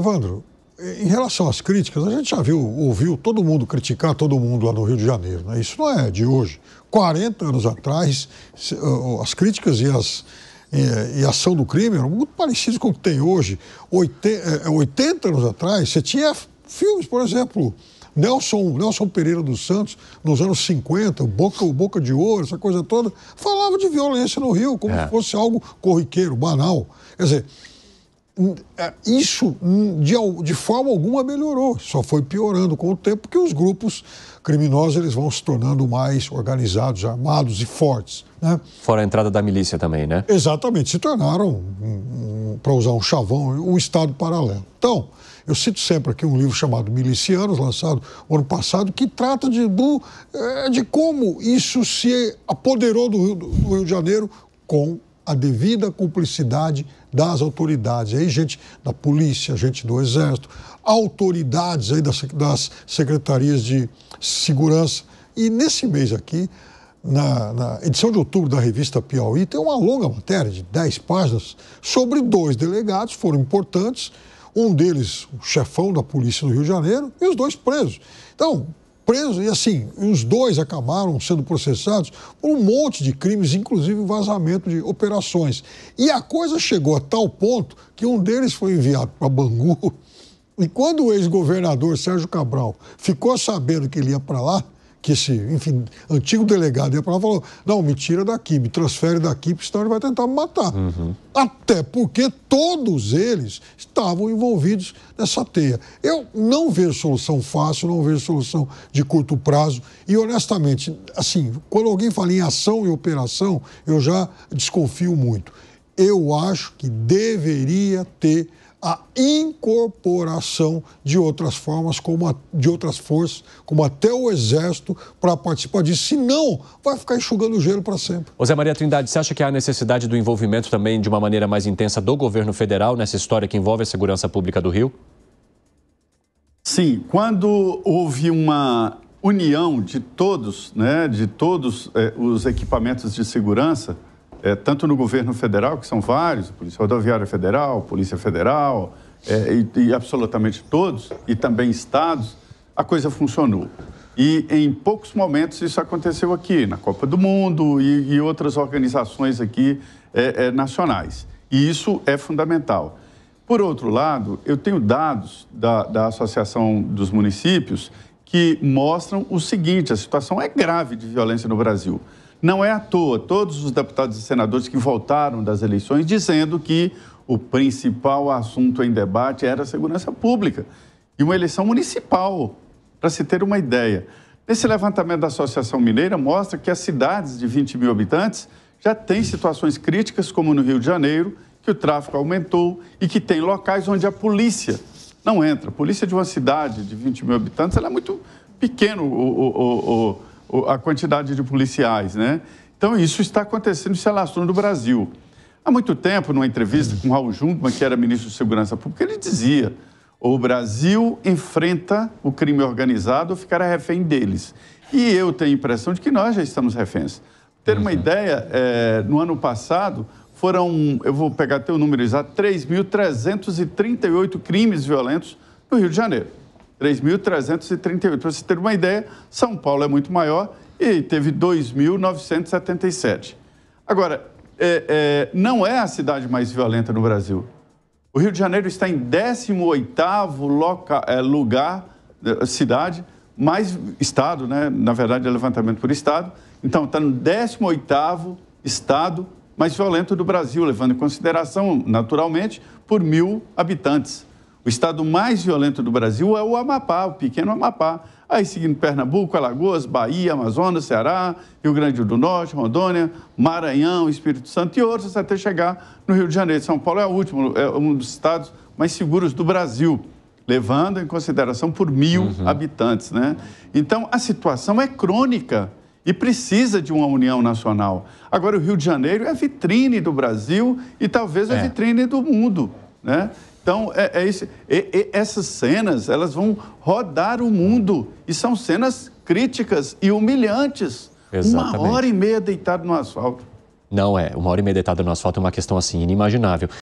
Evandro, em relação às críticas, a gente já viu, ouviu todo mundo criticar todo mundo lá no Rio de Janeiro. Né? Isso não é de hoje. 40 anos atrás, as críticas e as, e, e a ação do crime eram muito parecidas com o que tem hoje. 80, 80 é, é, anos atrás, você tinha filmes, por exemplo, Nelson, Nelson Pereira dos Santos, nos anos 50, Boca, Boca de Ouro, essa coisa toda, falava de violência no Rio como é. se fosse algo corriqueiro, banal. Quer dizer, é, isso de, de forma alguma melhorou, só foi piorando com o tempo que os grupos criminosos eles vão se tornando mais organizados, armados e fortes. Né? Fora a entrada da milícia também, né? Exatamente, se tornaram, para usar um chavão, um Estado paralelo. Então, eu cito sempre aqui um livro chamado Milicianos, lançado ano passado, que trata de, do, é, de como isso se apoderou do Rio, do Rio de Janeiro com a devida cumplicidade das autoridades. Aí, gente da polícia, gente do exército, autoridades aí das, das secretarias de segurança. E nesse mês aqui, na, na, edição de outubro da revista Piauí, tem uma longa matéria de 10 páginas sobre dois delegados, foram importantes, um deles o chefão da polícia do Rio de Janeiro e os dois presos. Então, preso e assim, os dois acabaram sendo processados por um monte de crimes, inclusive vazamento de operações. E a coisa chegou a tal ponto que um deles foi enviado para Bangu. E quando o ex-governador Sérgio Cabral ficou sabendo que ele ia para lá, que esse, enfim, antigo delegado ia para lá falou: não, me tira daqui, me transfere daqui, porque senão ele vai tentar me matar. Uhum. Até porque todos eles estavam envolvidos nessa teia. Eu não vejo solução fácil, não vejo solução de curto prazo. E honestamente, assim, quando alguém fala em ação e operação, eu já desconfio muito. Eu acho que deveria ter a incorporação de outras formas, como a, de outras forças, como até o Exército, para participar disso. Senão, vai ficar enxugando o gelo para sempre. José Maria Trindade, você acha que há necessidade do envolvimento também de uma maneira mais intensa do governo federal nessa história que envolve a segurança pública do Rio? Sim, quando houve uma união de todos, né, de todos eh, os equipamentos de segurança, é, tanto no governo federal, que são vários, Polícia Rodoviária Federal, Polícia Federal, é, e, e, absolutamente todos, e também estados, a coisa funcionou. E em poucos momentos isso aconteceu aqui, na Copa do Mundo e, e outras organizações aqui é, é nacionais. E isso é fundamental. Por outro lado, eu tenho dados da, da Associação dos Municípios que mostram o seguinte: a situação é grave de violência no Brasil. Não é à toa todos os deputados e senadores que voltaram das eleições dizendo que o principal assunto em debate era a segurança pública e uma eleição municipal, para se ter uma ideia. Esse levantamento da Associação Mineira mostra que as cidades de 20 mil habitantes já têm situações críticas, como no Rio de Janeiro, que o tráfico aumentou e que tem locais onde a polícia não entra. A polícia de uma cidade de 20 mil habitantes é muito pequeno o, o, o, a quantidade de policiais, né? Então, isso está acontecendo, se alastrou no Brasil. Há muito tempo, numa entrevista com Raul Jungmann, que era ministro de Segurança Pública, ele dizia: o Brasil enfrenta o crime organizado ou ficará refém deles. E eu tenho a impressão de que nós já estamos reféns. Ter uma uhum. ideia, é, no ano passado foram, eu vou pegar até o número exato, 3.338 crimes violentos no Rio de Janeiro. 3.338. Para você ter uma ideia, São Paulo é muito maior e teve 2.977. Agora, é, é, não é a cidade mais violenta no Brasil. O Rio de Janeiro está em 18º loca, é, lugar, é, cidade, mais estado, né? na verdade é levantamento por estado. Então, está no 18º estado mais violento do Brasil, levando em consideração, naturalmente, por mil habitantes. O estado mais violento do Brasil é o Amapá, o pequeno Amapá. Aí seguindo Pernambuco, Alagoas, Bahia, Amazonas, Ceará, Rio Grande do Norte, Rondônia, Maranhão, Espírito Santo e outros, até chegar no Rio de Janeiro. São Paulo é o último, é um dos estados mais seguros do Brasil, levando em consideração por mil uhum. habitantes. Né? Então a situação é crônica e precisa de uma união nacional. Agora, o Rio de Janeiro é a vitrine do Brasil e talvez é. a vitrine do mundo. Né? Então, é, é esse, é, essas cenas, elas vão rodar o mundo e são cenas críticas e humilhantes. Exatamente. Uma hora e meia deitado no asfalto. Não é. Uma hora e meia deitada no asfalto é uma questão assim inimaginável.